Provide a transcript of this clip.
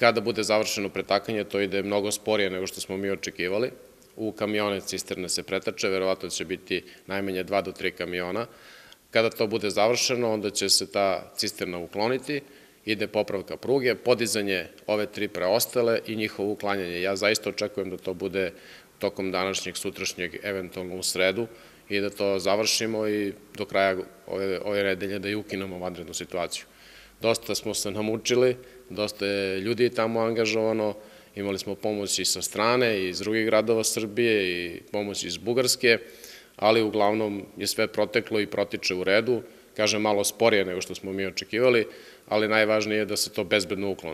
Kada bude završeno pretakanje, to ide mnogo sporije nego što smo mi očekivali. U kamione cisterne se pretače, verovatno će biti najmanje 2 do 3 kamiona. Kada to bude završeno, onda će se ta cisterna ukloniti, ide popravka pruge, podizanje ove tri preostale i njihovo uklanjanje. Ja zaista očekujem da to bude tokom današnjeg, sutrašnjeg, eventualno u sredu i da to završimo i do kraja ove, ove redelje da i ukinemo vanrednu situaciju. Dosta smo se namučili, dosta je ljudi tamo angažovano, imali smo pomoć i sa strane, i iz drugih gradova Srbije, i pomoć iz Bugarske, ali uglavnom je sve proteklo i protiče u redu, kažem malo sporije nego što smo mi očekivali, ali najvažnije je da se to bezbedno ukloni.